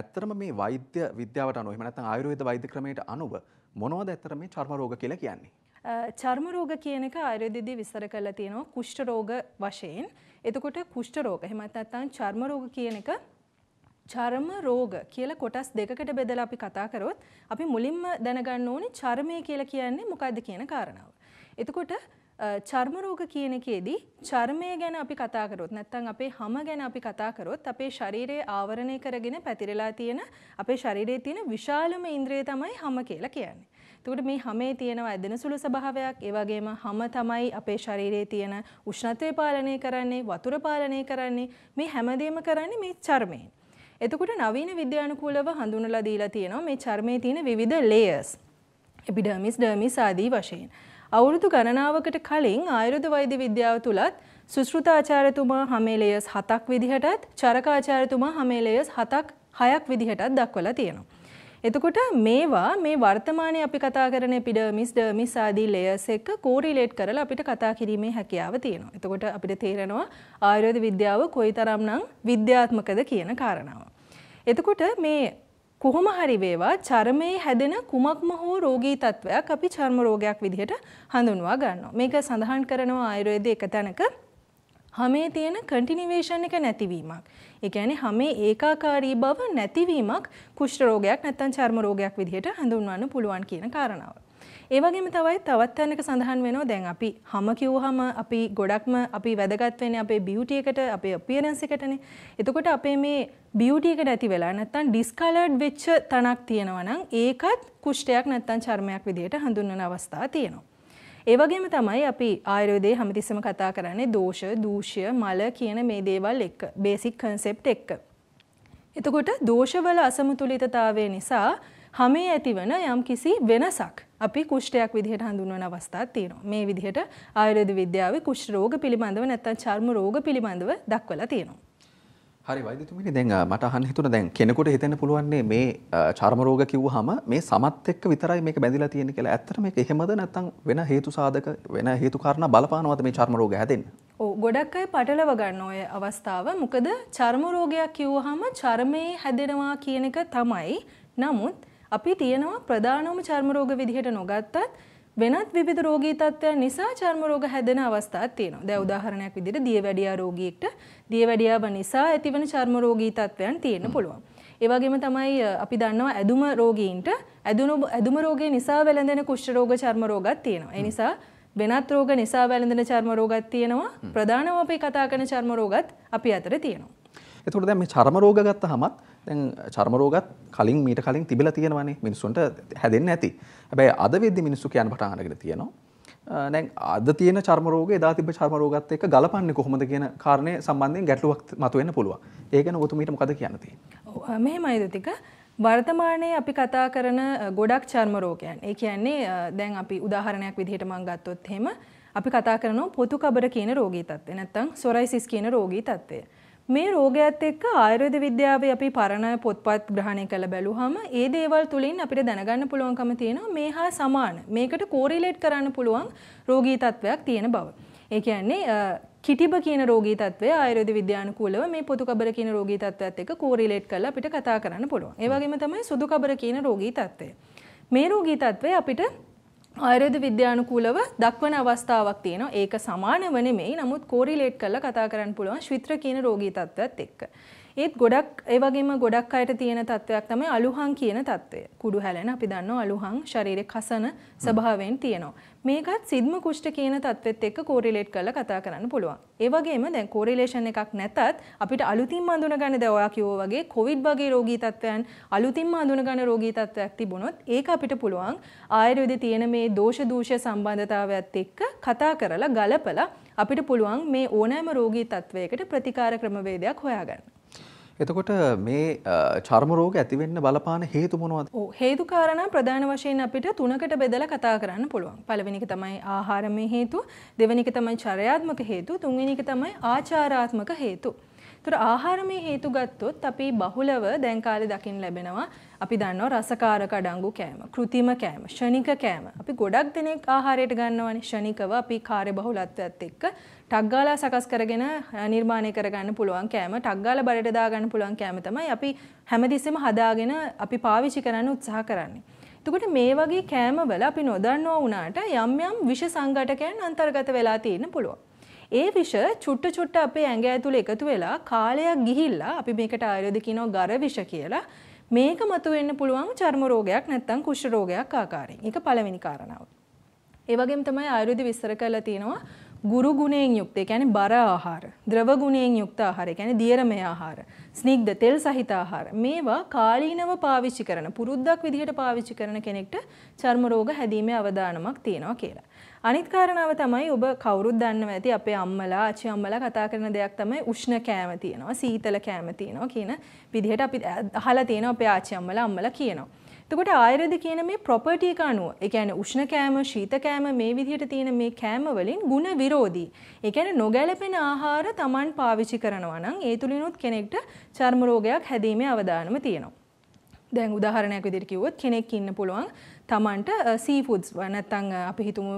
ඇත්තරම මේ වෛද්‍ය විද්‍යාවට අනුව එහෙම නැත්නම් ආයුර්වේද වෛද්‍ය ක්‍රමයට අනුව මොනවද ඇත්තට මේ චර්ම රෝග කියලා කියන්නේ? චර්ම රෝග කියන එක ආයුර්වේදයේදී විස්තර කරලා තියෙනවා කුෂ්ඨ රෝග වශයෙන්. එතකොට කුෂ්ඨ රෝග එහෙමත් නැත්නම් චර්ම රෝග කියන එක චර්ම රෝග කියලා කොටස් දෙකකට බෙදලා අපි කතා කරොත් අපි මුලින්ම දැනගන්න ඕනේ චර්මය කියලා කියන්නේ මොකද්ද කියන කාරණාව. එතකොට චර්මරෝග කියනකේදී චර්මය ගැන අපි කතාකරොත් නැත්තං අපේ හම ගැන අපි කතාකරොත් අපේ ශරීරයේ ආවරණය කරගෙන පැතිරලා තියෙන අපේ ශරීරයේ තියෙන විශාලම ඉන්ද්‍රිය තමයි හම කියලා කියන්නේ. එතකොට මේ හමේ තියෙනවා ඇදෙන සුළු ස්වභාවයක්, ඒ වගේම හම තමයි අපේ ශරීරයේ තියෙන උෂ්ණත්වය පාලනය කරන්නේ, වතුර පාලනය කරන්නේ, මේ හැමදේම කරන්නේ මේ චර්මයෙන්. එතකොට නවීන විද්‍යානුකූලව හඳුනලා දීලා තියෙනවා මේ චර්මයේ තියෙන විවිධ ලේයර්ස්. එපිඩර්මිස්, ඩර්මිස් ආදී වශයෙන්. අවුරුදු ගණනාවකට කලින් ආයුර්ද වෛද්‍ය විද්‍යාව තුලත් සුශ්ෘත ආචාර්යතුමා හමේලයස් 7ක් විදිහටත් චරක ආචාර්යතුමා හමේලයස් 7ක් 6ක් විදිහටත් දක්වලා තියෙනවා. එතකොට මේවා මේ වර්තමානයේ අපි කතා කරන එපිඩර්මිස් ඩර්මිස් ආදී ලේයර්ස් එක්ක කෝරිලේට් කරලා අපිට කතා කිරීමේ හැකියාව තියෙනවා. එතකොට අපිට තේරෙනවා ආයුර්වේද විද්‍යාව කොයිතරම්නම් විද්‍යාත්මකද කියන කාරණාව. එතකොට මේ කොහොම හරි වේවා චර්මයේ හැදෙන කුමක්ම හෝ රෝගී තත්ත්වයක් අපි චර්ම රෝගයක් විදිහට හඳුන්වා ගන්නවා. මේක සඳහන් කරනවා ආයුර්වේදයේ එක තැනක හමේ තියෙන කන්ටිනියුේෂන් එක නැතිවීමක්. ඒ කියන්නේ හමේ ඒකාකාරී බව නැතිවීමක් කුෂ්ඨ රෝගයක් නැත්නම් චර්ම රෝගයක් විදිහට හඳුන්වන්න පුළුවන් කියන කාරණාව. ඒ වගේම තමයි තවත් තැනක සඳහන් වෙනවා දැන් අපි හැම කිව්වහම අපි ගොඩක්ම අපි වැදගත් වෙන්නේ අපේ බියුටි එකට, අපේ අපියරන්ස් එකටනේ. එතකොට අපේ මේ බියුටි එකට ඇති වෙලා නැත්තම් ඩිස්කලර්ඩ් වෙච්ච තනක් තියෙනවා නම් ඒකත් කුෂ්ඨයක් නැත්තම් චර්මයක් විදිහට හඳුන්වන අවස්ථා තියෙනවා. ඒ වගේම තමයි අපි ආයුර්වේදයේ හැමතිස්සම කතා කරන්නේ දෝෂ, දූෂ්‍ය, මල කියන මේ දේවල් එක්ක, බේසික් concept එක්ක. එතකොට දෝෂවල අසමතුලිතතාවය නිසා හැමේ ඇතිවන යම්කිසි වෙනසක් අපි කුෂ්ටයක් විදිහට හඳුන්වන අවස්ථා තියෙනවා. මේ විදිහට ආයුර්වේද විද්‍යාවේ කුෂ්ට රෝග පිළිබඳව නැත්නම් චර්ම රෝග පිළිබඳව දක්වලා තියෙනවා. හරි වෛද්‍යතුමනි දැන් මට අහන්න හිතුණා දැන් කෙනෙකුට හිතෙන්න පුළුවන්නේ මේ චර්ම රෝග කිව්වහම මේ සමත් එක්ක විතරයි මේක බැඳිලා තියෙන්නේ කියලා. ඇත්තට මේක එහෙමද නැත්නම් වෙන හේතු සාධක වෙන හේතු කාරණා බලපානවද මේ චර්ම රෝග හැදෙන්න? ඔව් ගොඩක් අය පටලව ගන්න ඔය අවස්ථාව. මොකද චර්ම රෝගයක් කිව්වහම චර්මයේ හැදෙනවා කියන එක තමයි. නමුත් අපි තියෙනවා ප්‍රධානම චර්ම රෝග විදිහට නොගත්තත් වෙනත් විවිධ රෝගී තත්ත්වයන් නිසා චර්ම රෝග හැදෙන අවස්ථා තියෙනවා. දැන් උදාහරණයක් විදිහට දියවැඩියා රෝගියෙක්ට දියවැඩියාව නිසා ඇතිවන චර්ම රෝගී තත්ත්වයන් තියෙන්න පුළුවන්. ඒ වගේම තමයි අපි දන්නවා ඇදුම රෝගීන්ට ඇදුම ඇදුම රෝගේ නිසා වැළඳෙන කුෂ්ඨ රෝග චර්ම රෝගත් තියෙනවා. ඒ නිසා වෙනත් රෝග නිසා වැළඳෙන චර්ම රෝගත් තියෙනවා. ප්‍රධානම අපි කතා කරන චර්ම රෝගත් අපි අතර තියෙනවා. එතකොට දැන් මේ චර්ම රෝග ගත්තහමත් දැන් චර්ම රෝගත් කලින් මීට කලින් තිබිලා තියෙනවානේ මිනිස්සුන්ට හැදෙන්න ඇති. හැබැයි අද වෙද්දි මිනිස්සු කියන පටන් අරගෙන තියෙනවා. දැන් අද තියෙන චර්ම රෝගේ එදා තිබ්බ චර්ම රෝගات එක්ක ගලපන්නේ කොහොමද කියන කාරණේ සම්බන්ධයෙන් ගැටලුවක් මතුවෙන්න පුළුවන්. ඒ ගැන ඔබතුමීට මොකද කියන්න තියෙන්නේ? ඔව් මෙහෙමයි දතික. වර්තමානයේ අපි කතා කරන ගොඩක් චර්ම රෝගයන්. ඒ කියන්නේ දැන් අපි උදාහරණයක් විදිහට මම ගත්තොත් එහෙම අපි කතා කරනවා පොතු කබර කියන රෝගී තත්ත්වය. නැත්නම් සොරයිසිස් කියන රෝගී තත්ත්වය. මේ රෝගයත් එක්ක ආයුර්වේද විද්‍යාවේ අපි පරණ පොත්පත් ග්‍රහණය කළ බැලුවහම ඒ දේවල් තුලින් අපිට දැනගන්න පුළුවන්කම තියෙනවා මේ හා සමාන මේකට කෝරිලේට් කරන්න පුළුවන් රෝගී තත්වයක් තියෙන බව. ඒ කියන්නේ කිටිබ කියන රෝගී තත්වය ආයුර්වේද විද්‍යානුකූලව මේ පොතු කබර කියන රෝගී තත්වයත් එක්ක කෝරිලේට් කරලා අපිට කතා කරන්න පුළුවන්. ඒ වගේම තමයි සුදු කබර කියන රෝගී තත්වය. මේ රෝගී තත්වය අපිට ආයුර්වේද විද්‍යානුකූලව දක්වන අවස්ථාවක් තියෙනවා. ඒක සමානව නෙමෙයි. නමුත් කොරිලේට් කරලා කතා කරන්න පුළුවන් ශ්විත්‍ර කියන රෝගී තත්ත්වයත් එක්ක. ඒත් ගොඩක් ඒ වගේම ගොඩක් අයට තියෙන තත්වයක් තමයි අලුහං කියන තත්වය. කුඩු හැලෙන අපි දන්නවා අලුහං ශරීරේ කසන ස්වභාවයෙන් තියෙනවා. මේකත් සිද්ම කුෂ්ඨ කියන තත්වෙත් එක්ක කෝරිලේට් කරලා කතා කරන්න පුළුවන්. ඒ වගේම දැන් කෝරිලේෂන් එකක් නැතත් අපිට අලුතින්ම අඳුනගන්න දැන් ඔයා කිව්වා වගේ කොවිඩ් වගේ රෝගී තත්වයන් අලුතින්ම අඳුනගන්න රෝගී තත්වයක් තිබුණොත් ඒක අපිට පුළුවන් ආයුර්වේදයේ තියෙන මේ දෝෂ දූෂ සම්බන්ධතාවයත් එක්ක කතා කරලා ගලපලා අපිට පුළුවන් මේ ඕනෑම රෝගී තත්වයකට ප්‍රතිකාර ක්‍රමවේදයක් හොයාගන්න. එතකොට මේ චර්ම රෝග ඇති වෙන්න බලපාන හේතු මොනවද? ඔව් හේතු කාරණා ප්‍රධාන වශයෙන් අපිට තුනකට බෙදලා කතා කරන්න පුළුවන්. පළවෙනි එක තමයි ආහාරමය හේතු, දෙවෙනි එක තමයි චරයාත්මක හේතු, තුන්වෙනි එක තමයි ආචාරාත්මක හේතු. තුර ආහාරමය හේතු ගත්තොත් අපි බහුලව දැන් කාලේ දකින්න ලැබෙනවා අපි දන්නවා රසකාරක අඩංගු කෑම, કૃතිම කෑම, ෂණික කෑම. අපි ගොඩක් දෙනෙක් ආහාරයට ගන්නවනේ ෂණිකව අපි කාර්යබහුලත්වයත් එක්ක ටක්ගාලා සකස් කරගෙන නිර්මාණය කරගන්න පුළුවන් කෑම ටක්ගාල බඩට දාගන්න පුළුවන් කෑම තමයි අපි හැමතිස්සෙම හදාගෙන අපි පාවිච්චි කරන්න උත්සාහ කරන්නේ. එතකොට මේ වගේ කෑමවල අපි නොදන්නවා වුණාට යම් යම් විෂ සංඝටකයන් අන්තර්ගත වෙලා තියෙන්න පුළුවන්. ඒ විෂ චුට්ට චුට්ට අපේ ඇඟ ඇතුළ එකතු වෙලා කාලයක් ගිහිල්ලා අපි මේකට ආයුර්වේද කියනවා ගර විෂ කියලා මේක මතුවෙන්න පුළුවන් චර්ම රෝගයක් නැත්නම් කුෂ්ඨ රෝගයක් ආකාරයෙන්. ඒක පළවෙනි කාරණාව. ඒ වගේම තමයි ආයුර්වේද විස්තර කරලා තියෙනවා ගුරු ගුණයෙන් යුක්ත ඒ කියන්නේ බර ආහාර, ද්‍රව ගුණයෙන් යුක්ත ආහාර, ඒ කියන්නේ දියරමය ආහාර, ස්නිග්ධ තෙල් සහිත ආහාර. මේවා කාලීනව පාවිච්චි කරන පුරුද්දක් විදිහට පාවිච්චි කරන කෙනෙක්ට චර්ම රෝග හැදීමේ අවදානමක් තියෙනවා කියලා. අනිත් කාරණාව තමයි ඔබ කවුරුත් දන්නව ඇති අපේ අම්මලා ආච්චි අම්මලා කතා කරන දෙයක් තමයි උෂ්ණ කෑම තියෙනවා සීතල කෑම තියෙනවා කියන විදිහට අපි අහලා තියෙනවා අපේ ආච්චි අම්මලා අම්මලා කියනවා. එතකොට ආයුර්වේද කියන මේ ප්‍රොපර්ටි එක අනුව, ඒ කියන්නේ උෂ්ණ කෑම, ශීත කෑම මේ විදිහට තියෙන මේ කෑම වලින් ಗುಣ විරෝධී. ඒ කියන්නේ නොගැලපෙන ආහාර Taman පාවිච්චි කරනවා නම් ඒ තුලිනුත් කෙනෙක්ට චර්ම රෝගයක් හැදීමේ අවදානම තියෙනවා. දැන් උදාහරණයක් විදිහට කිව්වොත් කෙනෙක් ඉන්න පුළුවන් තමන්ට සීෆුඩ්ස් නැත්තම් අපි හිතමු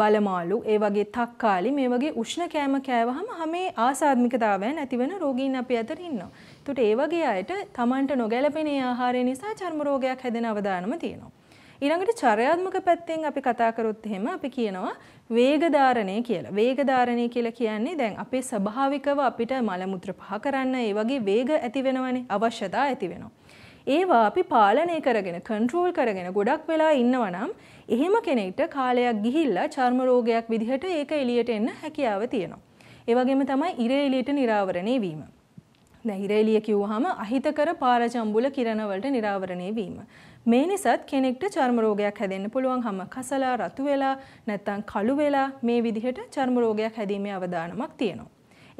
බලමාළු ඒ වගේ තක්කාලි මේ වගේ උෂ්ණ කෑම කෑවහම හැම ආසාත්මිකතාවයන් ඇතිවන රෝගීන් අපි අතර ඉන්නවා. එතකොට ඒ වගේ අයට Tamanට නොගැලපෙන ආහාරය නිසා චර්ම රෝගයක් හැදෙන අවදානම තියෙනවා. ඊළඟට චරයාත්මක පැත්තෙන් අපි කතා කරොත් එහෙම අපි කියනවා වේග ධාරණය කියලා. වේග ධාරණය කියලා කියන්නේ දැන් අපේ ස්වභාවිකව අපිට මල මුත්‍ර පහ කරන්න ඒ වගේ වේග ඇති වෙනවනේ අවශ්‍යතා ඇති වෙනවා. ඒවා අපි පාලනය කරගෙන කන්ට්‍රෝල් කරගෙන ගොඩක් වෙලා ඉන්නවනම් එහෙම කෙනෙක්ට කාලයක් ගිහිල්ලා චර්ම රෝගයක් විදිහට ඒක එළියට එන්න හැකියාව තියෙනවා. ඒ වගේම තමයි ඉර එළියට නිරාවරණය වීම. දැන් ඉරේලිය කිව්වහම අහිතකර පාරජම්බුල කිරණ වලට නිරාවරණය වීම. මේ නිසාත් කෙනෙක්ට චර්ම රෝගයක් හැදෙන්න පුළුවන් හැම කසලා රතු වෙලා නැත්නම් කළු වෙලා මේ විදිහට චර්ම රෝගයක් හැදීමේ අවදානමක් තියෙනවා.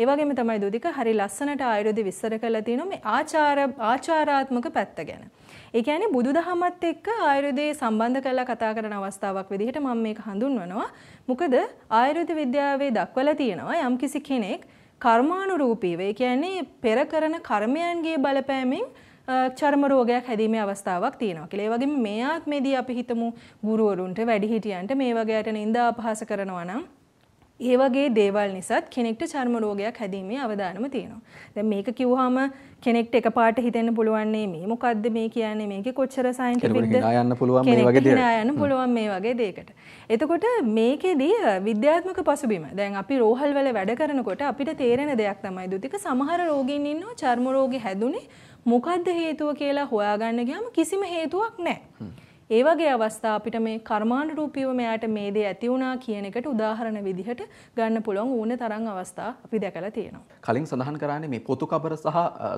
ඒ වගේම තමයි දුදික හරි ලස්සනට ආයුර්වේද විස්තර කරලා තියෙනවා මේ ආචාර ආචාරාත්මක පැත්ත ගැන. ඒ කියන්නේ බුදුදහමත් එක්ක ආයුර්වේදයේ සම්බන්ධ කරලා කතා කරන අවස්ථාවක් විදිහට මම මේක හඳුන්වනවා. මොකද ආයුර්වේද විද්‍යාවේ දක්වලා තියෙනවා යම්කිසි කෙනෙක් කර්මානුරූපීව ඒ කියන්නේ පෙර කරන කර්මයන්ගේ බලපෑමෙන් චර්ම රෝගයක් හැදීමේ අවස්ථාවක් තියෙනවා කියලා. ඒ වගේම මේ ආත්මෙදී අපි හිතමු ගුරුවරුන්ට වැඩිහිටියන්ට මේ වගේට නිඳා අපහාස කරනවා නම් ඒ වගේ දේවල් නිසාත් කෙනෙක්ට චර්ම රෝගයක් හැදීමේ අවදානම තියෙනවා. දැන් මේක කිව්වහම කෙනෙක්ට එකපාරට හිතෙන්න පුළුවන් මේ මොකද්ද මේ කියන්නේ මේකේ කොච්චර සයන්ටිෆික්ද කියලා යන්න පුළුවන් මේ වගේ දේකට. යන්න පුළුවන් මේ වගේ දේකට. එතකොට මේකෙදී විද්‍යාත්මක පසුබිම. දැන් අපි රෝහල් වල වැඩ කරනකොට අපිට තේරෙන දෙයක් තමයි දුතික සමහර රෝගීන් ඉන්නවා චර්ම රෝගේ හැදුනේ මොකද්ද හේතුව කියලා හොයාගන්න ගියාම කිසිම හේතුවක් නැහැ. ඒ වගේ අවස්ථා අපිට මේ කර්මානුරූපීව මෙයාට මේ දේ ඇති වුණා කියන එකට උදාහරණ විදිහට ගන්න පුළුවන් ඕන තරම් අවස්ථා අපි දැකලා තියෙනවා. කලින් සඳහන් කරන්නේ මේ පොතු කබර සහ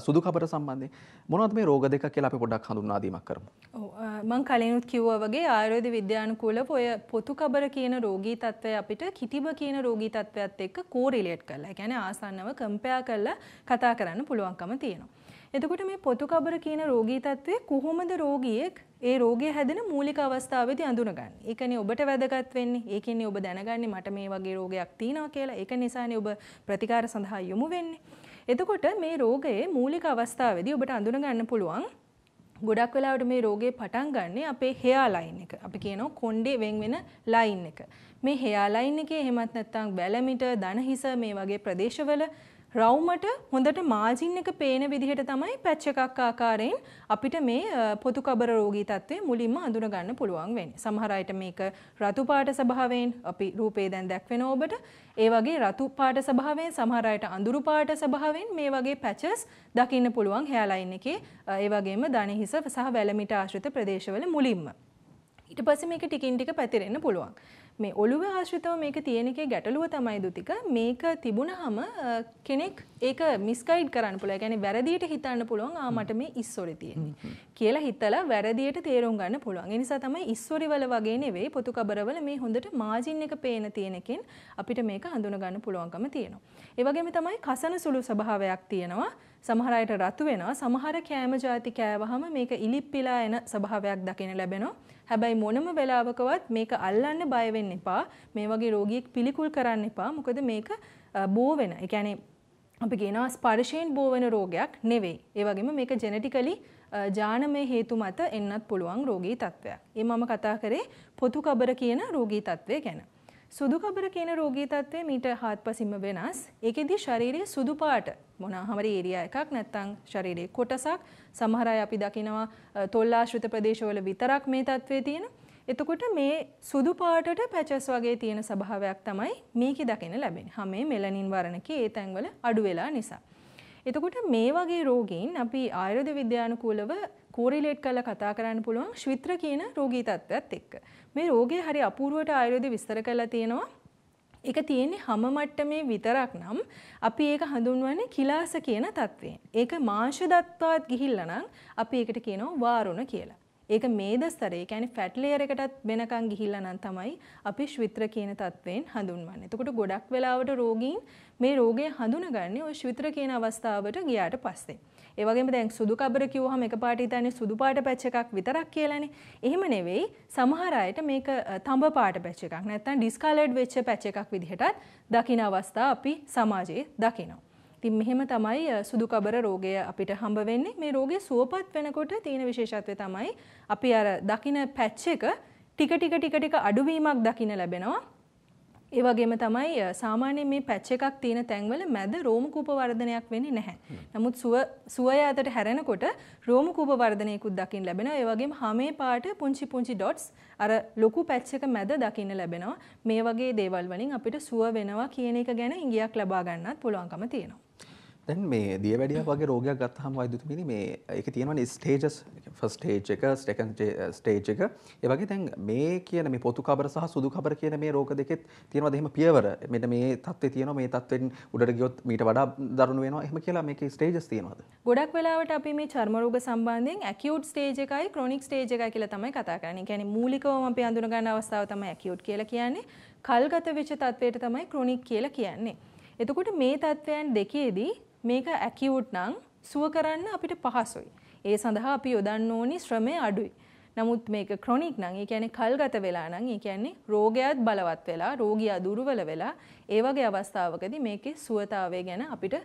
සුදු කබර සම්බන්ධයෙන් මොනවද මේ රෝග දෙක කියලා අපි පොඩ්ඩක් හඳුන්වා දීමක් කරමු. ඔව් මම කලිනුත් කිව්වා වගේ ආයුර්වේද විද්‍යානුකූලව ඔය පොතු කබර කියන රෝගී තත්ත්වය අපිට කිටිබ කියන රෝගී තත්ත්වයත් එක්ක කෝරිලේට් කරලා, ඒ කියන්නේ ආසන්නව කම්පෙයා කරලා කතා කරන්න පුළුවන්කම තියෙනවා. එතකොට මේ පොතු කබර කියන රෝගී තත්ත්වය කොහොමද රෝගියෙක් ඒ රෝගය හැදෙන මූලික අවස්ථාවේදී අඳුන ගන්න. ඒකනේ ඔබට වැදගත් වෙන්නේ. ඒකෙන්නේ ඔබ දැනගන්නේ මට මේ වගේ රෝගයක් තියෙනවා කියලා. ඒක නිසානේ ඔබ ප්‍රතිකාර සඳහා යොමු වෙන්නේ. එතකොට මේ රෝගයේ මූලික අවස්ථාවේදී ඔබට අඳුන ගන්න පුළුවන් ගොඩක් වෙලාවට මේ රෝගේ පටන් ගන්නේ අපේ හෙයා ලයින් එක. අපි කියනවා කොණ්ඩේ වෙන් වෙන ලයින් එක. මේ හෙයා ලයින් එකේ එහෙමත් නැත්නම් වැලමිට, දණහිස මේ වගේ ප්‍රදේශවල රවුමට හොඳට මාජින් එක පේන විදිහට තමයි පැච් එකක් ආකාරයෙන් අපිට මේ පොතු කබර රෝගී තත්ත්වය මුලින්ම අඳුනගන්න පුළුවන් වෙන්නේ. සමහර අයට මේක රතු පාට ස්වභාවයෙන් අපි රූපේ දැන් දැක්වෙන ඔබට ඒ වගේ රතු පාට ස්වභාවයෙන් සමහර අයට අඳුරු පාට ස්වභාවයෙන් මේ වගේ පැචස් දකින්න පුළුවන් 헤යා ලයින් එකේ. ඒ වගේම දණහිස සහ වැලමිට ආශ්‍රිත ප්‍රදේශවල මුලින්ම. ඊට පස්සේ මේක ටිකින් ටික පැතිරෙන්න පුළුවන්. මේ ඔළුව ආශ්‍රිතව මේක තියෙන එකේ ගැටලුව තමයි දුතික මේක තිබුණහම කෙනෙක් ඒක මිස්ගයිඩ් කරන්න පුළුවන්. ඒ කියන්නේ වැරදියට හිතන්න පුළුවන් ආ මට මේ ඉස්සොරේ තියෙන්නේ කියලා හිතලා වැරදියට තේරුම් ගන්න පුළුවන්. ඒ නිසා තමයි ඉස්සොරිවල වගේ නෙවෙයි පොතු කබරවල මේ හොඳට මාජින් එක පේන තියෙනකින් අපිට මේක හඳුන ගන්න පුළුවන්කම තියෙනවා. ඒ වගේම තමයි කසන සුළු ස්වභාවයක් තියෙනවා. සමහර අයට රතු වෙනවා. සමහර කෑම ಜಾති කෑවහම මේක ඉලිප්පිලා එන ස්වභාවයක් දකින්න ලැබෙනවා. හැබැයි මොනම වෙලාවකවත් මේක අල්ලන්න බය වෙන්න එපා. මේ වගේ රෝගියෙක් පිළිකුල් කරන්න එපා. මොකද මේක බෝ වෙන. ඒ කියන්නේ අපි කියනවා ස්පර්ශයෙන් බෝ වෙන රෝගයක් නෙවෙයි. ඒ වගේම මේක ජෙනටිකලි ජානමය හේතු මත එන්නත් පුළුවන් රෝගී තත්ත්වයක්. ඒ මම කතා කරේ පොතු කබර කියන රෝගී තත්ත්වය ගැන. සුදු කබර කියන රෝගී තත්ත්වය මීට හාත්පසින්ම වෙනස්. ඒකෙදි ශරීරයේ සුදු පාට මොනහමරි ඒරියා එකක් නැත්නම් ශරීරයේ කොටසක් සමහර අය අපි දකිනවා තොල්ආශ්‍රිත ප්‍රදේශවල විතරක් මේ තත්ත්වයේ තියෙන. එතකොට මේ සුදු පාටට පැචස් වගේ තියෙන ස්වභාවයක් තමයි මේකේ දකින්න ලැබෙන්නේ. හැමේ මෙලනින් වර්ණකේ ඒ තැන්වල අඩු වෙලා නිසා. එතකොට මේ වගේ රෝගීන් අපි ආයුර්වේද විද්‍යානුකූලව කෝරිලේට් කරලා කතා කරන්න පුළුවන් ශ්විත්‍ර කියන රෝගී තත්ත්වයක් එක්ක. මේ රෝගේ හරි අපූර්වට ආයුර්වේද විස්තර කරලා තියෙනවා. ඒක තියෙන්නේ හැම මට්ටමේ විතරක් නම් අපි ඒක හඳුන්වන්නේ කිලාස කියන තත්වයෙන්. ඒක මාංශ දත්වාත් ගිහිල්ලා නම් අපි ඒකට කියනවා වාරුණ කියලා. ඒක මේද ස්තරේ කියන්නේ ෆැට් ලේයර් එකටත් වෙනකන් ගිහිල්ලා නම් තමයි අපි ශ්විත්‍ර කියන තත්වයෙන් හඳුන්වන්නේ. එතකොට ගොඩක් වෙලාවට රෝගීන් මේ රෝගය හඳුනගන්නේ ওই ශ්විත්‍ර කියන අවස්ථාවට ගියාට පස්සේ. ඒ වගේම දැන් සුදු කබර කිව්වහම එකපාරට හිතන්නේ සුදු පාට පැච් එකක් විතරක් කියලානේ. එහෙම නෙවෙයි සමහර අයට මේක තඹ පාට පැච් එකක් නැත්නම් ඩිස්කලර්ඩ් වෙච්ච පැච් එකක් විදිහටත් දකින අවස්ථා අපි සමාජයේ දකිනවා. ඉතින් මෙහෙම තමයි සුදු කබර රෝගය අපිට හම්බ වෙන්නේ. මේ රෝගය සුවපත් වෙනකොට තියෙන විශේෂත්වය තමයි අපි අර දකින පැච් එක ටික ටික ටික ටික අඩුවීමක් දකින්න ලැබෙනවා. ඒ වගේම තමයි සාමාන්‍යයෙන් මේ පැච් එකක් තියෙන තැන්වල මැද රෝම කූප වර්ධනයක් වෙන්නේ නැහැ. නමුත් සුව සුවය අතට හැරෙනකොට රෝම කූප වර්ධනයකුත් දකින්න ලැබෙනවා. ඒ වගේම හැමේ පාට පුංචි පුංචි ඩොට්ස් අර ලොකු පැච් එක මැද දකින්න ලැබෙනවා. මේ වගේ දේවල් වලින් අපිට සුව වෙනවා කියන එක ගැන ඉඟියක් ලබා ගන්නත් පුළුවන්කම තියෙනවා. දැන් මේ දිය වැඩියක් වගේ රෝගයක් ගත්තහම වෛද්‍යතුමනි මේ ඒක තියෙනවනේ ස්ටේජස් ෆස්ට් ස්ටේජ් එක සෙකන්ඩ් ස්ටේජ් uh, එක ඒ වගේ දැන් මේ කියන මේ පොතු කබර සහ සුදු කබර කියන මේ රෝග දෙකෙත් තියෙනවද එහෙම පියවර මෙන්න මේ තත්ත්වේ තියෙනවා මේ තත්ත්වෙන් උඩට ගියොත් මීට වඩා දරුණු වෙනවා එහෙම කියලා මේකේ ස්ටේජස් තියෙනවද ගොඩක් වෙලාවට අපි මේ චර්ම රෝග සම්බන්ධයෙන් ඇකියුට් ස්ටේජ් එකයි ක්‍රොනික් ස්ටේජ් එකයි කියලා තමයි කතා කරන්නේ. ඒ කියන්නේ මූලිකවම අපි අඳුන ගන්න අවස්ථාව තමයි ඇකියුට් කියලා කියන්නේ. කල්ගත වෙච්ච තත්ත්වයට තමයි ක්‍රොනික් කියලා කියන්නේ. එතකොට මේ තත්ත්වයන් දෙකේදී මේක ඇකියුට් නම් සුව කරන්න අපිට පහසුයි. ඒ සඳහා අපි යොදන්න ඕනි ශ්‍රමය අඩුයි. නමුත් මේක ක්‍රොනික් නම් ඒ කියන්නේ කල්ගත වෙලා නම් ඒ කියන්නේ රෝගයත් බලවත් වෙලා රෝගියා දුර්වල වෙලා ඒ වගේ අවස්ථාවකදී මේකේ සුවතාවය ගැන අපිට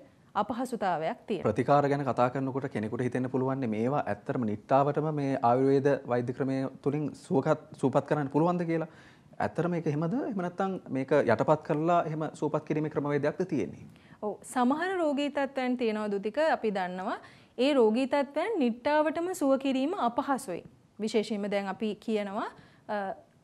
අපහසුතාවයක් තියෙනවා. ප්‍රතිකාර ගැන කතා කරනකොට කෙනෙකුට හිතෙන්න පුළුවන් මේවා ඇත්තටම නිට්ටාවටම මේ ආයුර්වේද වෛද්‍ය ක්‍රමය තුලින් සුවකත් සූපත් කරන්න පුළුවන්ද කියලා. ඇත්තටම මේක එහෙමද? එහෙම නැත්නම් මේක යටපත් කරලා එහෙම සූපත් කිරීමේ ක්‍රමවේදයක්ද තියෙන්නේ? ඔව් සමහර රෝගී තත්ත්වයන් තියෙනවා දුතික අපි දන්නවා. ඒ රෝගී තත්ත්වයන් නිට්ටාවටම සුව කිරීම අපහසුයි. විශේෂයෙන්ම දැන් අපි කියනවා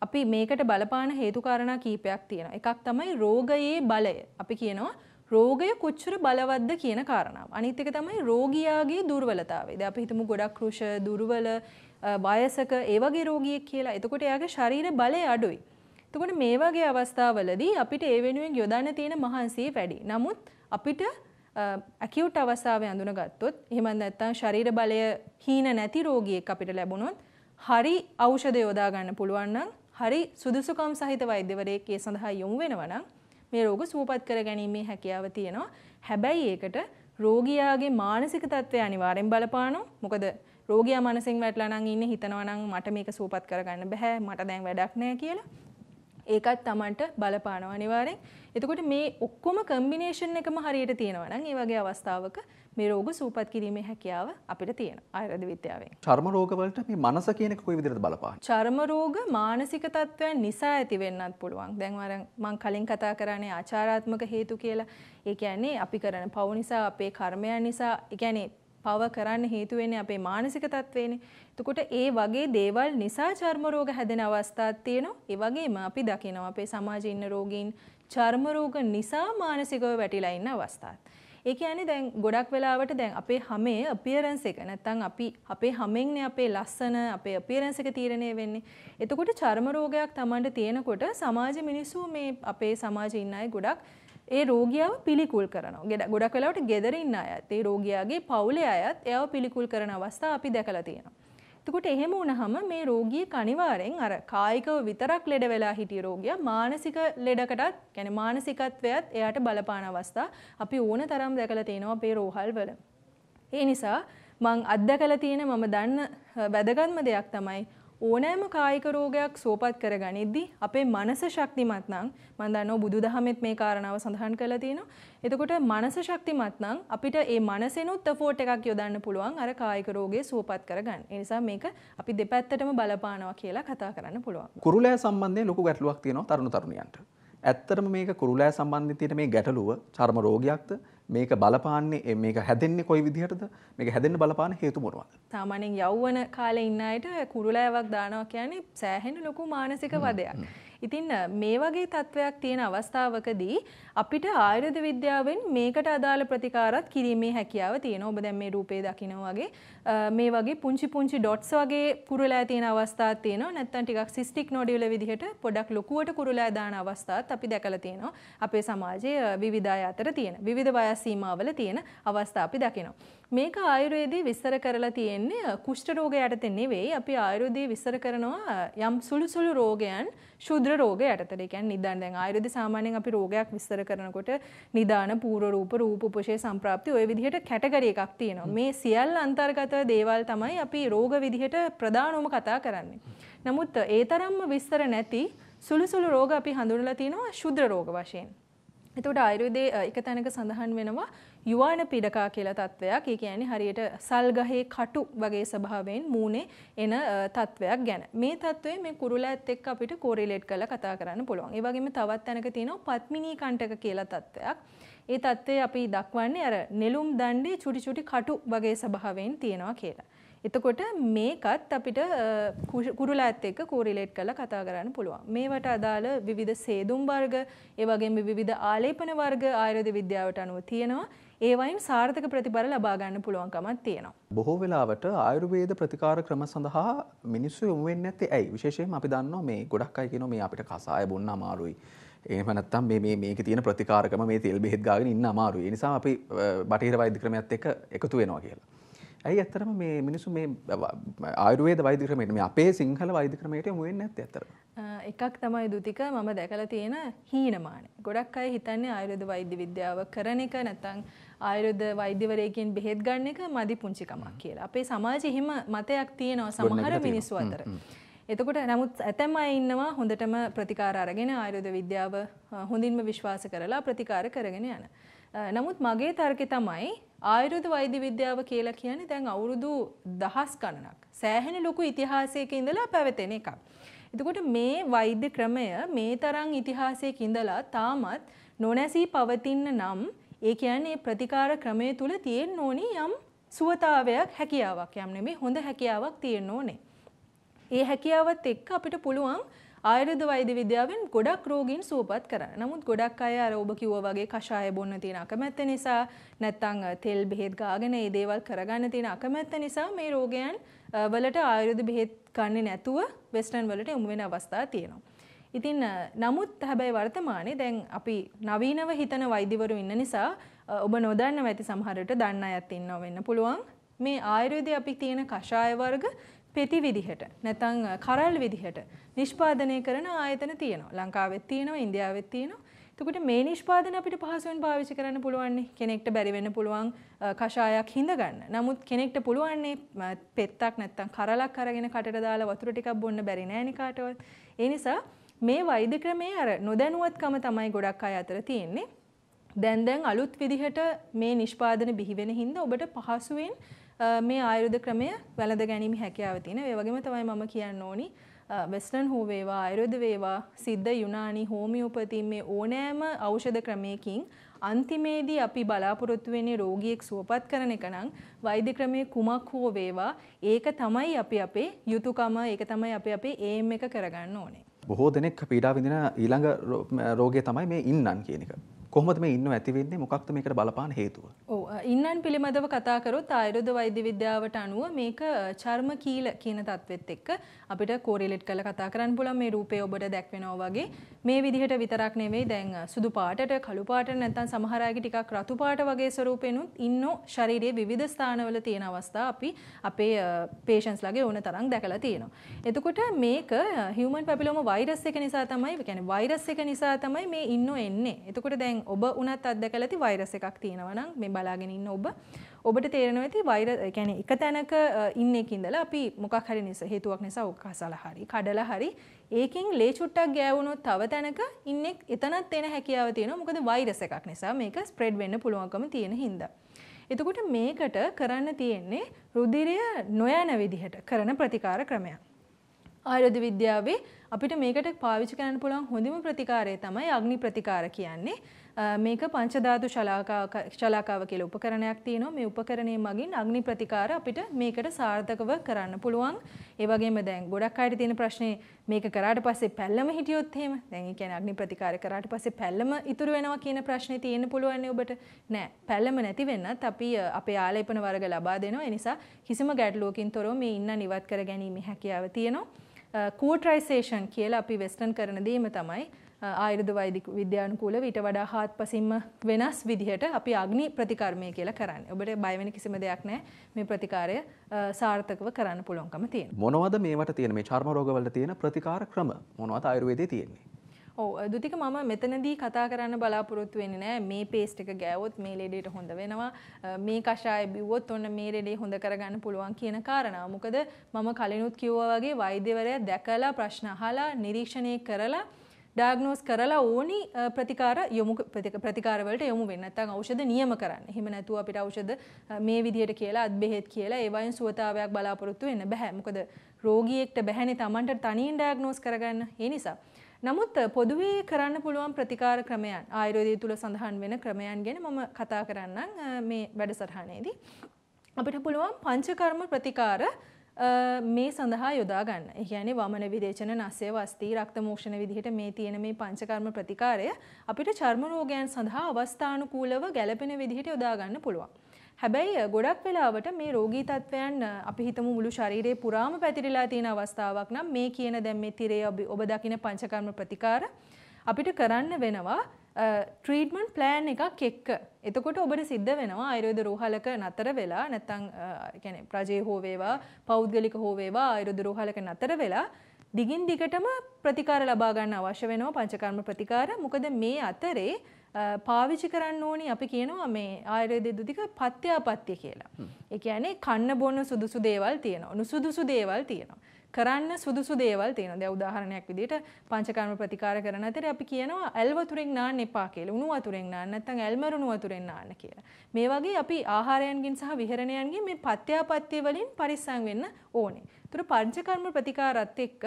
අපි මේකට බලපාන හේතු කාරණා කීපයක් තියෙනවා. එකක් තමයි රෝගයේ බලය. අපි කියනවා රෝගය කොච්චර බලවත්ද කියන කාරණාව. අනිත් එක තමයි රෝගියාගේ දුර්වලතාවය. දැන් අපි හිතමු ගොඩක් රුෂ දුර්වල වයසක ඒ වගේ රෝගියෙක් කියලා. එතකොට එයාගේ ශරීර බලය අඩුයි. එතකොට මේ වගේ අවස්ථාවලදී අපිට ඒ වෙනුවෙන් යොදන්න තියෙන මහන්සිය වැඩි. නමුත් අපිට ඇකියුට් අවස්ථාවේ අඳුනගත්තොත් එහෙම නැත්නම් ශරීර බලය හීන නැති රෝගියෙක් අපිට ලැබුණොත් හරි ඖෂධ යොදා ගන්න පුළුවන් නම් හරි සුදුසුකම් සහිත වෛද්‍යවරයෙක් ඒ සඳහා යොමු වෙනවා නම් මේ රෝග සුවපත් කර ගැනීමේ හැකියාව තියෙනවා. හැබැයි ඒකට රෝගියාගේ මානසික තත්ත්වය අනිවාර්යෙන් බලපානවා. මොකද රෝගයා මනසින් වැටලා නම් ඉන්නේ හිතනවා නම් මට මේක සුවපත් කරගන්න බෑ මට දැන් වැඩක් නෑ කියලා. ඒකත් Tamanට බලපානවා අනිවාර්යෙන්. එතකොට මේ ඔක්කොම කම්බිනේෂන් එකම හරියට තියෙනවා නම් ඒ වගේ අවස්ථාවක මේ රෝග සූපත් කිරීමේ හැකියාව අපිට තියෙනවා ආයුර්වේද විද්‍යාවෙන්. චර්ම රෝගවලට මේ මනස කියන එක කොයි විදිහටද බලපාන්නේ? චර්ම රෝග මානසික තත්ත්වයන් නිසා ඇති වෙන්නත් පුළුවන්. දැන් මම කලින් කතා කරානේ ආචාරාත්මක හේතු කියලා. ඒ කියන්නේ අපි කරන පව් නිසා අපේ කර්මයන් නිසා, ඒ කියන්නේ පව කරන්න හේතු වෙන්නේ අපේ මානසික තත්වේනේ. එතකොට ඒ වගේ දේවල් නිසා චර්ම රෝග හැදෙන අවස්ථාත් තියෙනවා. ඒ වගේම අපි දකිනවා අපේ සමාජයේ ඉන්න රෝගීන් චර්ම රෝග නිසා මානසිකව වැටිලා ඉන්න අවස්ථාත්. ඒ කියන්නේ දැන් ගොඩක් වෙලාවට දැන් අපේ හැමේ අපියරන්ස් එක නැත්තම් අපි අපේ හැමෙන්නේ අපේ ලස්සන අපේ අපියරන්ස් එක තීරණය වෙන්නේ. එතකොට චර්ම රෝගයක් Tamanට තියෙනකොට සමාජ මිනිස්සු මේ අපේ සමාජයේ ඉන්න අය ගොඩක් ඒ රෝගියාව පිළිකුල් කරනවා. ගෙඩ ගොඩක් වෙලාවට ගෙදර ඉන්න අයත් ඒ රෝගියාගේ පවුලේ අයත් එයාව පිළිකුල් කරන අවස්ථා අපි දැකලා තියෙනවා. එතකොට එහෙම වුණහම මේ රෝගී කනිවාරෙන් අර කායිකව විතරක් ලෙඩ වෙලා හිටිය රෝගියා මානසික ලෙඩකටත් කියන්නේ මානසිකත්වයත් එයාට බලපාන අවස්ථා අපි ඕන තරම් දැකලා තියෙනවා අපේ රෝහල් වල. ඒ නිසා මං අත්දැකලා තියෙන මම දන්න වැදගත්ම දෙයක් තමයි ඕනෑම කායික රෝගයක් සෝපත් කර ගනිද්දී අපේ මනස ශක්තිමත් නම් මම දන්නවා බුදුදහමෙත් මේ කාරණාව සඳහන් කරලා තියෙනවා. එතකොට මනස ශක්තිමත් නම් අපිට ඒ මනසෙනුත් එෆෝට් එකක් යොදන්න පුළුවන් අර කායික රෝගේ සුවපත් කරගන්න. ඒ නිසා මේක අපි දෙපැත්තටම බලපානවා කියලා කතා කරන්න පුළුවන්. කුරුලෑ සම්බන්ධයෙන් ලොකු ගැටලුවක් තියෙනවා තරුණ තරුණියන්ට. ඇත්තටම මේක කුරුලෑ සම්බන්ධයෙන් තියෙන මේ ගැටලුව චර්ම රෝගයක්ද මේක බලපාන්නේ මේක හැදෙන්නේ කොයි විදිහටද මේක හැදෙන්න බලපාන හේතු මොනවද? සාමාන්‍යයෙන් යෞවන කාලේ ඉන්න අයට කුරුලෑවක් දානවා කියන්නේ සෑහෙන ලොකු මානසික වදයක්. ඉතින් මේ වගේ තත්ත්වයක් තියෙන අවස්ථාවකදී අපිට ආයුර්වේද විද්‍යාවෙන් මේකට අදාළ ප්‍රතිකාරත් කිරීමේ හැකියාව තියෙනවා. ඔබ දැන් මේ රූපේ දකින්න වගේ මේ වගේ පුංචි පුංචි ඩොට්ස් වගේ කුරුලෑ තියෙන අවස්ථාත් තියෙනවා. නැත්නම් ටිකක් සිස්ටික් නොඩියුල විදිහට පොඩක් ලොකුවට කුරුලෑ දාන අවස්ථාත් අපි දැකලා තියෙනවා. අපේ සමාජයේ විවිධ අය අතර තියෙන විවිධ වයස් සීමාවල තියෙන අවස්ථා අපි දකිනවා. මේක ආයුර්වේදයේ විස්තර කරලා තියෙන්නේ කුෂ්ඨ රෝගයට නෙවෙයි අපි ආයුර්වේදයේ විස්තර කරනවා යම් සුළු සුළු රෝගයන් ශුද්‍ර රෝග යටතට. ඒ කියන්නේ නිදාන දැන් ආයුර්වේද සාමාන්‍යයෙන් අපි රෝගයක් විස්තර කරනකොට නිදාන පූර්ව රූප රූප උපශේ සම්ප්‍රාප්ති ওই විදිහට කැටගරි එකක් තියෙනවා. මේ සියල්ල අන්තර්ගත දේවල් තමයි අපි රෝග විදිහට ප්‍රධානවම කතා කරන්නේ. නමුත් ඒ තරම්ම විස්තර නැති සුළු සුළු රෝග අපි හඳුනලා තිනවා ශුද්‍ර රෝග වශයෙන්. එතකොට ආයුර්වේදයේ එක තැනක සඳහන් වෙනවා යුවාන පිඩකා කියලා තත්වයක්. ඒ කියන්නේ හරියට සල්ගහේ කටු වගේ ස්වභාවයෙන් මූණේ එන තත්වයක් ගැන. මේ තත්වය මේ කුරුලෑත් එක්ක අපිට කොරිලේට් කරලා කතා කරන්න පුළුවන්. ඒ වගේම තවත් තැනක තියෙනවා පත්මිනී කණ්ඩක කියලා තත්වයක්. ඒ තත්ත්වය අපි දක්වන්නේ අර නෙළුම් දණ්ඩේ චුටි චුටි කටු වගේ ස්වභාවයෙන් තියෙනවා කියලා. එතකොට මේකත් අපිට කුරුලඇත් එක්ක කෝරිලේට් කළ කතා කරන්න පුළුවන්. මේවට අදාළ විවිධ සේදුම් වර්ග ඒවගේ විවිධ ආලේපන වර්ග ආයරධ විද්‍යාවට අනුව තියෙනවා. ඒවයින් සාර්ථක ප්‍රතිබර ලබාගන්න පුළුවන්කමත් තියෙනවා. බොහෝ වෙලාවට ආයුර්වේද ප්‍රතිකාර ක්‍රම සඳහා මිනිස්සු යොමුවෙන් ඇති ඇයි විශේෂයෙන් අපි දන්න මේ ගොඩක් අයි කියන මේ අපිට කසාය බොන්න අමාරුයි. එහෙම නැත්නම් මේ මේක තියෙන ප්‍රතිකාරකම මේ තෙල් බෙහෙත් ගාගෙන ඉන්න අමාරුයි. ඒ නිසා අපි බටහිර වෛද්‍ය ක්‍රමයත් එක්ක එකතු වෙනවා කියලා. ඇයි ඇත්තරම මේ මිනිසු මේ ආයුර්වේද වෛදික්‍රමයට මේ අපේ සිංහල වෛදික්‍රමයට මුවෙන් ඇත් ඇතර එකක් තමයි දුතික මම දැකලා තියෙන හීනමාන ගොඩක් අය හිතන්නේ ආයුර්වේද වෛද්‍ය විද්‍යාව කරන එක නැත්නම් ආයුර්වේද වෛද්‍යවරයෙකින් බෙහෙත් ගන්න එක මදි පුංචිකමක් කියලා අපේ සමාජයේ එහෙම මතයක් තියෙනවා සමහර මිනිස්සු අතර එතකොට නමුත් ඇතැම ඉන්නවා හොඳටම ප්‍රතිකාර අරගෙන ආයුර්ද විද්‍යාව හොඳින්ම විශ්වාස කරලා ප්‍රතිකාර කරගෙන යන. නමුත් මගේ තර්කෙ තමයි ආයුර්වේද වෛද්‍ය විද්‍යාව කියලා කියන්නේ දැන් අවුරුදු දහස් ගණනක් සෑහෙන ලොකු ඉතිහාසයක ඉඳලා පැවතෙන එකක්. එතකොට මේ වෛද්‍ය ක්‍රමය මේ තරම් ඉතිහාසයක ඉඳලා තාමත් නොනැසී පවතින නම් ඒ කියන්නේ ප්‍රතිකාර ක්‍රමය තුල තියෙන්න ඕනි යම් සුවතාවයක් හැකියාවක් යම් නෙමෙයි හොඳ හැකියාවක් තියෙන්න ඕනේ. ඒ හැකියාවත් එක්ක අපිට පුළුවන් ආයුර්වේද වෛද්‍ය විද්‍යාවෙන් ගොඩක් රෝගීන් සුවපත් කරන. නමුත් ගොඩක් අය අර ඔබ කිව්වා වගේ කෂාය බොන්න තියෙන අකමැත්ත නිසා නැත්නම් තෙල් බෙහෙත් ගාගෙන මේ දේවල් කරගන්න තියෙන අකමැත්ත නිසා මේ රෝගයන් වලට ආයුර්වේද බෙහෙත් ගන්නේ නැතුව වෙස්ටර්න් වලට යොමු වෙන අවස්ථා තියෙනවා. ඉතින් නමුත් හැබැයි වර්තමානයේ දැන් අපි නවීනව හිතන වෛද්‍යවරු ඉන්න නිසා ඔබ නොදන්නව ඇති සමහරට දන්න අයත් ඉන්නව වෙන්න පුළුවන්. මේ ආයුර්වේදයේ අපි තියෙන කෂාය වර්ග පෙති විදිහට නැතන් කරල් විදිහට නිෂ්පාදනය කරන ආයතන තියෙනවා ලංකාවෙත් තියෙනවා ඉන්දියාවෙත් තියෙනවා එතකොට මේ නිෂ්පාදන අපිට පහසුවෙන් පාවිච්චි කරන්න පුළුවන්නේ කෙනෙක්ට බැරි වෙන්න පුළුවන් කෂායක් හිඳ ගන්න. නමුත් කෙනෙක්ට පුළුවන්නේ පෙත්තක් නැත්තම් කරලක් අරගෙන කටට දාලා වතුර ටිකක් බොන්න බැරි නෑනේ කාටවත්. ඒ නිසා මේ වෛද්‍ය ක්‍රමයේ අර නොදැනුවත්කම තමයි ගොඩක් අය අතර තියෙන්නේ. දැන් දැන් අලුත් විදිහට මේ නිෂ්පාදන බිහිවෙන හින්දා ඔබට පහසුවෙන් මේ ආයුර්ද ක්‍රමය වැළඳ ගැනීම හැකියාව තියෙන. ඒ වගේම තමයි මම කියන්න ඕනි වෙස්ටර්න් හෝ වේවා ආයුර්වේද වේවා සිද්ධ යුනානි හෝමියෝපති මේ ඕනෑම ඖෂධ ක්‍රමයකින් අන්තිමේදී අපි බලාපොරොත්තු වෙන්නේ රෝගියෙක් සුවපත් කරන එක නම් වෛද්‍ය ක්‍රමයේ කුමක් හෝ වේවා ඒක තමයි අපි අපේ යුතුයකම ඒක තමයි අපි අපේ ඒම් එක කරගන්න ඕනේ. බොහෝ දෙනෙක් පීඩා විඳින ඊළඟ රෝගය තමයි මේ ඉන්නන් කියන එක. කොහොමද මේ ඉන්නව ඇති වෙන්නේ මොකක්ද මේකට බලපාන හේතුව? ඔව් ඉන්නන් පිළිබඳව කතා කරොත් ආයුර්වේද වෛද්‍ය විද්‍යාවට අනුව මේක චර්ම කීල කියන தത്വෙත් එක්ක අපිට කෝරිලෙට් කළ කතා කරන්න පුළන් මේ රූපය ඔබට දැක්වෙනවා වගේ මේ විදිහට විතරක් නෙවෙයි දැන් සුදු පාටට කළු පාට නැත්තම් සමහර අයගේ ටිකක් රතු පාට වගේ ස්වරූපෙනුත් ඉන්නෝ ශරීරයේ විවිධ ස්ථානවල තියෙන අවස්ථා අපි අපේ පේෂන්ස් ලගේ ඕන තරම් දැකලා තියෙනවා. එතකොට මේක හියුමන් පැපිලෝම වෛරස් එක නිසා තමයි කියන්නේ වෛරස් එක නිසා තමයි මේ ඉන්නෝ එන්නේ. එතකොට දැන් ඔබ උනත් අත්දැකලා ඇති වෛරස් එකක් තියෙනවා නම් මේ බලාගෙන ඉන්න ඔබ ඔබට තේරෙනවා ඇති වෛර يعني එක තැනක ඉන්න එක ඉඳලා අපි මොකක් හරි නිසා හේතුවක් නිසා ඔක්කාසලා හරි කඩලා හරි ඒකෙන් ලේ චුට්ටක් ගෑවුණොත් තව තැනක ඉන්නෙක් එතනත් එන හැකියාව තියෙනවා මොකද වෛරස් එකක් නිසා මේක ස්ප්‍රෙඩ් වෙන්න පුළුවන්කම තියෙන හින්දා. එතකොට මේකට කරන්න තියෙන්නේ රුධිරය නොයන විදිහට කරන ප්‍රතිකාර ක්‍රමයක්. ආයුර්වේද විද්‍යාවේ අපිට මේකට පාවිච්චි කරන්න පුළුවන් හොඳම ප්‍රතිකාරය තමයි අග්නි ප්‍රතිකාර කියන්නේ. මේක පංචධාතු ශලාකාව කියලා උපකරණයක් තියෙනවා. මේ උපකරණය මගින් අග්නි ප්‍රතිකාර අපිට මේකට සාර්ථකව කරන්න පුළුවන්. ඒ වගේම දැන් ගොඩක් අයට තියෙන ප්‍රශ්නේ මේක කරාට පස්සේ පැල්ලම හිටියොත් එහෙම. දැන් ඒ කියන්නේ අග්නි ප්‍රතිකාර කරාට පස්සේ පැල්ලම ඉතුරු වෙනවා කියන ප්‍රශ්නේ තියෙන්න පුළුවන් ඔබට. නෑ. පැල්ලම නැති වෙන්නත් අපි අපේ ආලේපන වර්ග ලබා දෙනවා. ඒ නිසා කිසිම ගැටලුවකින් තොරව මේ ඉන්න ඉවත් කර ගැනීමේ හැකියාව තියෙනවා. කූට්‍රයිසේෂන් කියලා අපි වෙස්ටර්න් කරන දේම තමයි ආයුර්ද වෛදික විද්‍යානුකූලව ඊට වඩා හාත්පසින්ම වෙනස් විදිහට අපි අග්නි ප්‍රතිකර්මය කියලා කරන්නේ. ඔබට බය වෙන කිසිම දෙයක් නැහැ. මේ ප්‍රතිකාරය සාර්ථකව කරන්න පුළුවන්කම තියෙනවා. මොනවද මේවට තියෙන මේ චර්ම රෝගවලට තියෙන ප්‍රතිකාර ක්‍රම? මොනවද ආයුර්වේදයේ තියෙන්නේ? ඔව දුතික මම මෙතනදී කතා කරන්න බලාපොරොත්තු වෙන්නේ නෑ මේ පේස්ට් එක ගෑවොත් මේ ලෙඩේට හොඳ වෙනවා මේ කෂාය බිව්වොත් ඔන්න මේ ලෙඩේ හොඳ කරගන්න පුළුවන් කියන කාරණා. මොකද මම කලිනුත් කිව්වා වගේ වෛද්‍යවරයා දැකලා ප්‍රශ්න අහලා නිරීක්ෂණය කරලා ඩයග්නෝස් කරලා ඕනි ප්‍රතිකාර යොමු ප්‍රතිකාරවලට යොමු වෙන්න නැත්නම් ඖෂධ නියම කරන්න. එහෙම නැතුව අපිට ඖෂධ මේ විදියට කියලා අත් බෙහෙත් කියලා ඒ වයින් සුවතාවයක් බලාපොරොත්තු වෙන්න බෑ. මොකද රෝගියෙක්ට බැහැනේ Tamanට තනියෙන් ඩයග්නෝස් කරගන්න. ඒ නිසා නමුත් පොදුවේ කරන්න පුළුවන් ප්‍රතිකාර ක්‍රමයන් ආයුර්වේදය තුල සඳහන් වෙන ක්‍රමයන් ගැන මම කතා කරන්නම් මේ වැඩසටහනේදී. අපිට පුළුවන් පංචකර්ම ප්‍රතිකාර මේ සඳහා යොදා ගන්න. ඒ කියන්නේ වමන විදේචන නැසය වස්ති රක්ත මෝෂණ විදිහට මේ තියෙන මේ පංචකර්ම ප්‍රතිකාරය අපිට චර්ම රෝගයන් සඳහා අවස්ථානුකූලව ගැළපෙන විදිහට යොදා ගන්න පුළුවන්. හැබැයි ගොඩක් වෙලාවට මේ රෝගී තත්ත්වයන් අපි හිතමු මුළු ශරීරේ පුරාම පැතිරිලා තියෙන අවස්ථාවක් නම් මේ කියන දැන් මේ තිරේ ඔබ දකින පංචකර්ම ප්‍රතිකාර අපිට කරන්න වෙනවා ට්‍රීඩමන්් ප්ලෑන් එකක් එක්ක එතකොට ඔබට සිද්ධ වෙනවා අයුරුද රෝහලක නතර වෙලා නැත්තං ගැන ප්‍රජය හෝවේවා පෞද්ගලික හෝවේවා අයුරුද රෝහලක නතර වෙලා දිගින් දිගටම ප්‍රතිකාර ලබාගන්න අවශ්‍ය වෙනවා පංචකර්ම ප්‍රතිකාර මොකද මේ අතරේ පාවිච්චි කරන්න ඕනි අපි කියනවා මේ ආයුර්වේද දුතික පත්‍යාපත්‍ය කියලා. ඒ කියන්නේ කන්න බොන සුදුසු දේවල් තියෙනවා. නුසුදුසු දේවල් තියෙනවා. කරන්න සුදුසු දේවල් තියෙනවා. දැන් උදාහරණයක් විදිහට පංචකාම ප්‍රතිකාර කරන අතරේ අපි කියනවා ඇල් වතුරෙන් නාන්න එපා කියලා. උණු වතුරෙන් නාන්න නැත්නම් ඇල්මරුණු වතුරෙන් නාන්න කියලා. මේ වගේ අපි ආහාරයන්ගෙන් සහ විහරණයන්ගෙන් මේ පත්‍යාපත්‍ය වලින් පරිස්සම් වෙන්න ඕනේ. ඒතර පංචකර්ම ප්‍රතිකාරත් එක්ක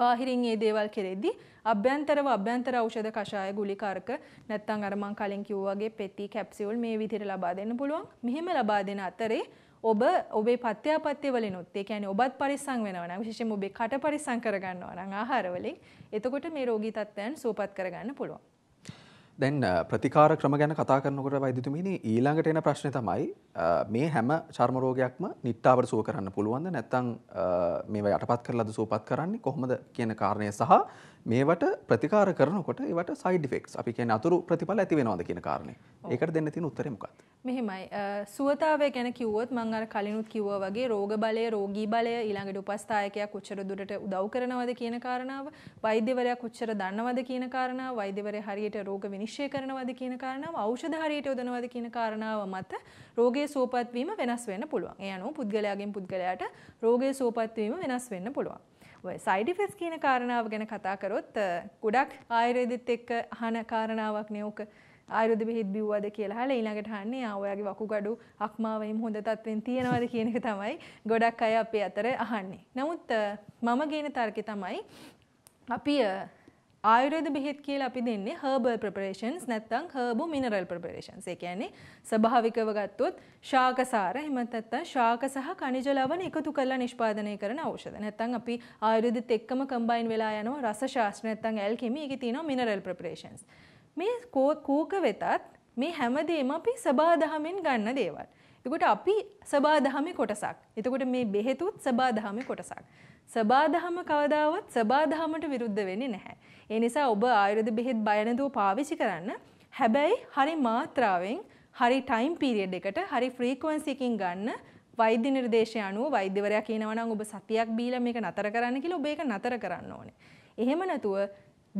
බාහිරින් ඒ දේවල් කෙරෙද්දි අභ්‍යන්තරව අභ්‍යන්තර ඖෂධ කෂාය ගුලිකාරක නැත්නම් අර මං කලින් කිව්වා වගේ පෙති කැප්සියුල් මේ විදිහට ලබා දෙන්න පුළුවන්. මෙහෙම ලබා දෙන අතරේ ඔබ ඔබේ පත්‍යාපත්‍ය වලිනුත් ඒ කියන්නේ ඔබත් පරිස්සම් වෙනවා නම් විශේෂයෙන්ම ඔබේ කට පරිස්සම් කරගන්නවා නම් ආහාර වලින් එතකොට මේ රෝගී තත්ත්වයන් සුවපත් කරගන්න පුළුවන්. දැන් ප්‍රතිකාර ක්‍රම ගැන කතා කරනකොට වෛද්‍යතුමනි ඊළඟට එන ප්‍රශ්නය තමයි මේ හැම චර්මරෝගයක්ම නිට්ටාවට සුව කරන්න පුළුවන්ද නැත්තං මේවා යටපත් කරලද සූපත් කරන්නේ කොහොමද කියන කාරණය සහ මේවට ප්‍රතිකාර කරනකොට ඒවට සයිඩිෆෙක්ස් අපි කියන අතුරු ප්‍රතිඵල ඇති වෙනවාද කියන කාරණය ඒකට දෙන්න තියෙන උත්තරේ මොකක්ද මෙහෙමයි සුවතාවය ගැන කිව්වොත් මං අර කලිනුත් කිව්වා වගේ රෝග බලය රෝගී බලය ඊළඟට උපස්ථායකයා කොච්චර දුරට උදව් කරනවද කියන කාරණාව වෛද්‍යවරයා කොච්චර දන්නවද කියන කාරණාව වෛද්‍යවරයා හරියට රෝග විනි නිශ්චය කරනවද කියන කාරණාව ඖෂධ හරියට යොදනවද කියන කාරණාව මත රෝගයේ සුවපත් වීම වෙනස් වෙන්න පුළුවන්. ඒ අනුව පුද්ගලයාගෙන් පුද්ගලයාට රෝගයේ සුවපත් වීම වෙනස් වෙන්න පුළුවන්. ඔය සයිඩ් ඉෆෙක්ට්ස් කියන කාරණාව ගැන කතා කරොත් ගොඩක් ආයුර්වේදෙත් එක්ක අහන කාරණාවක් නේ ඕක. ආයුර්ද බෙහෙත් බිව්වද කියලා හලා ඊළඟට අහන්නේ ආ ඔයාගේ වකුගඩු අක්මාව එහෙම හොඳ තත්වෙන් තියනවද කියන එක තමයි ගොඩක් අය අපේ අතර අහන්නේ. නමුත් මම ගේන තර්කේ තමයි අපි ආයුර්වේද බෙහෙත් කියලා අපි දෙන්නේ herbal preparations නැත්නම් herbo mineral preparations. ඒ කියන්නේ ස්වභාවිකව ගත්තොත් ශාකසාර එහෙමත් නැත්නම් ශාක සහ ඛනිජ ලවණ එකතු කරලා නිෂ්පාදනය කරන ඖෂධ. නැත්නම් අපි ආයුර්වේදෙත් එක්කම combine වෙලා යනවා රස ශාස්ත්‍ර නැත්නම් alchemy එකේ තියෙනවා mineral preparations. මේ කෝක වෙතත් මේ හැමදේම අපි සබාදහමෙන් ගන්න දේවල්. එතකොට අපි සබාදහමේ කොටසක්. එතකොට මේ බෙහෙතුත් සබාදහමේ කොටසක්. සබාදහම කවදාවත් සබාදහමට විරුද්ධ වෙන්නේ නැහැ. ඒ නිසා ඔබ ආයුර්වේද බෙහෙත් බය නැතුව පාවිච්චි කරන්න. හැබැයි හරි මාත්‍රාවෙන්, හරි ටයිම් පීරියඩ් එකට, හරි ෆ්‍රීකවෙන්සි එකකින් ගන්න වෛද්‍ය නිර්දේශය අනුව වෛද්‍යවරයා කියනවා නම් ඔබ සතියක් බීලා මේක නතර කරන්න කියලා ඔබ ඒක නතර කරන්න ඕනේ. එහෙම නැතුව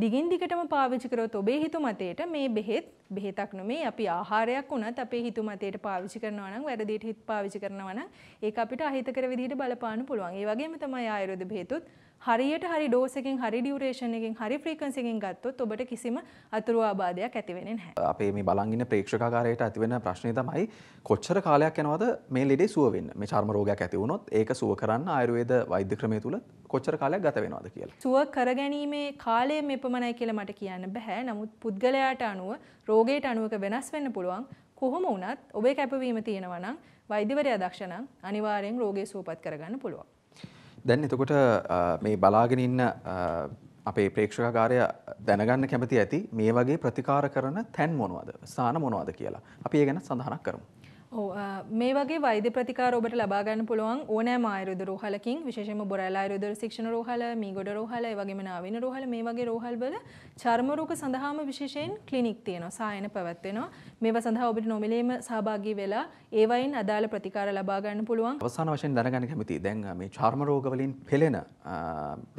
දිගින් දිගටම පාවිච්චි කරොත් ඔබේ හිතුමතයට මේ බෙහෙත් බෙහෙතක් නෙමේ අපි ආහාරයක් වුණත් අපේ හිතුමතයට පාවිච්චි කරනවා නම් වැරදියට හිත පාවිච්චි කරනවා නම් ඒක අපිට අහිතකර විදිහට බලපාන්න පුළුවන්. ඒ වගේම තමයි ආයුර්වේද බෙහෙතුත් හරියට හරි ඩෝස් එකකින් හරි ඩියුරේෂන් එකකින් හරි ෆ්‍රීකන්සි එකකින් ගත්තොත් ඔබට කිසිම අතුරු ආබාධයක් ඇති වෙන්නේ නැහැ. අපේ මේ බලන් ඉන්න ප්‍රේක්ෂකාගාරයට ඇති වෙන ප්‍රශ්නේ තමයි කොච්චර කාලයක් යනවද මේ ලෙඩේ සුව වෙන්න? මේ චර්ම රෝගයක් ඇති වුණොත් ඒක සුව කරන්න ආයුර්වේද වෛද්‍ය ක්‍රමය තුල කොච්චර කාලයක් ගත වෙනවද කියලා. සුව කරගැනීමේ කාලය මෙපමණයි කියලා මට කියන්න බෑ. නමුත් පුද්ගලයාට අනුව රෝගයට අනුවක වෙනස් වෙන්න පුළුවන්. කොහොම වුණත් ඔබේ කැපවීම තියෙනවා නම් වෛද්‍යවරයා දක්ෂ නම් අනිවාර්යෙන් රෝගය සුවපත් කරගන්න පුළුවන්. දැන් එතකොට මේ බලාගෙන ඉන්න අපේ ප්‍රේක්ෂකාකාරය දැනගන්න කැමති ඇති මේ වගේ ප්‍රතිකාර කරන තැන් මොනවද ස්ථාන මොනවද කියලා. අපි ඒ ගැන සඳහනක් කරමු. මේ වගේ වෛද්‍ය ප්‍රතිකාර ඔබට ලබා ගන්න පුළුවන් ඕනෑම ආයුර්වේද රෝහලකින් විශේෂයෙන්ම බොරැල ආයුර්වේද ශික්ෂණ රෝහල, මීගොඩ රෝහල, ඒ වගේම නාවින රෝහල මේ වගේ රෝහල්වල චර්ම රෝග සඳහාම විශේෂයෙන් ක්ලිනික් තියෙනවා, සායන පැවැත්වෙනවා. මේවා සඳහා ඔබට නොමිලේම සහභාගී වෙලා ඒ වයින් අදාළ ප්‍රතිකාර ලබා ගන්න පුළුවන්. අවසාන වශයෙන් දැනගන්න කැමතියි. දැන් මේ චර්ම රෝග වලින් පෙළෙන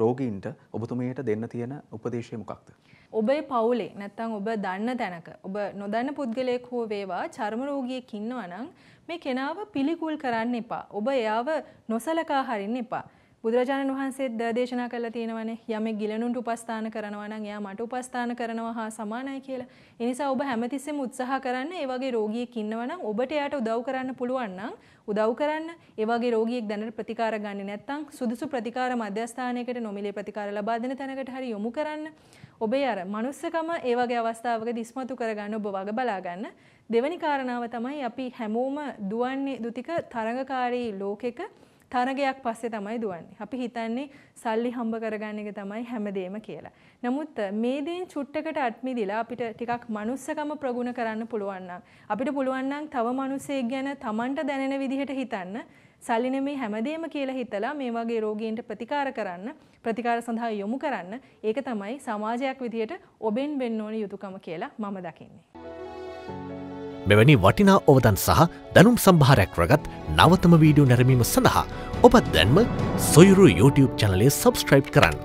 රෝගීන්ට ඔබතුමියට දෙන්න තියෙන උපදේශය මොකක්ද? ඔබේ පවුලේ නැත්තම් ඔබ දන්න තැනක ඔබ නොදන්න පුද්ගලයෙක් හෝ වේවා චර්ම රෝගියෙක් ඉන්නවනම් මේ කෙනාව පිළිකුල් කරන්න එපා. ඔබ එයාව නොසලකා හරින්න එපා. බුදුරජාණන් වහන්සේත් දේශනා කරලා තියෙනවානේ යමෙක් ගිලනුන්ට උපස්ථාන කරනවා නම් එයා මට උපස්ථාන කරනවා හා සමානයි කියලා. ඒ නිසා ඔබ හැමතිස්සෙම උත්සාහ කරන්න ඒ වගේ රෝගියෙක් ඉන්නවා නම් ඔබට එයාට උදව් කරන්න පුළුවන් නම් උදව් කරන්න ඒ වගේ රෝගියෙක් දැනට ප්‍රතිකාර ගන්න නැත්නම් සුදුසු ප්‍රතිකාර මධ්‍යස්ථානයකට නොමිලේ ප්‍රතිකාර ලබා දෙන තැනකට හරි යොමු කරන්න. ඔබේ අර මනුස්සකම ඒ වගේ අවස්ථාවකදී ඉස්මතු කරගන්න ඔබ වග බලා ගන්න. දෙවැනි කාරණාව තමයි අපි හැමෝම දුවන්නේ දුතික තරඟකාරී ලෝකෙක තරගයක් පස්සේ තමයි දුවන්නේ. අපි හිතන්නේ සල්ලි හම්බ කරගන්න එක තමයි හැමදේම කියලා. නමුත් මේ දේෙන් චුට්ටකට අත්මිදිලා අපිට ටිකක් මනුස්සකම ප්‍රගුණ කරන්න පුළුවන් නම් අපිට පුළුවන් නම් තව මිනිසෙක් ගැන Tamanට දැනෙන විදිහට හිතන්න සල්ලි නෙමෙයි හැමදේම කියලා හිතලා මේ වගේ රෝගීන්ට ප්‍රතිකාර කරන්න ප්‍රතිකාර සඳහා යොමු කරන්න ඒක තමයි සමාජයක් විදිහට ඔබෙන් වෙන්න ඕන යුතුයකම කියලා මම දකින්නේ. මෙවැනි වටිනා ඔවදන් සහ දැනුම් සම්භාරයක් රගත් නවතම වීඩියෝ නැරමීම සඳහා ඔබත් දැන්ම සොයුරු YouTube චනලේ සබස්ක්‍රයිබ් කරන්න.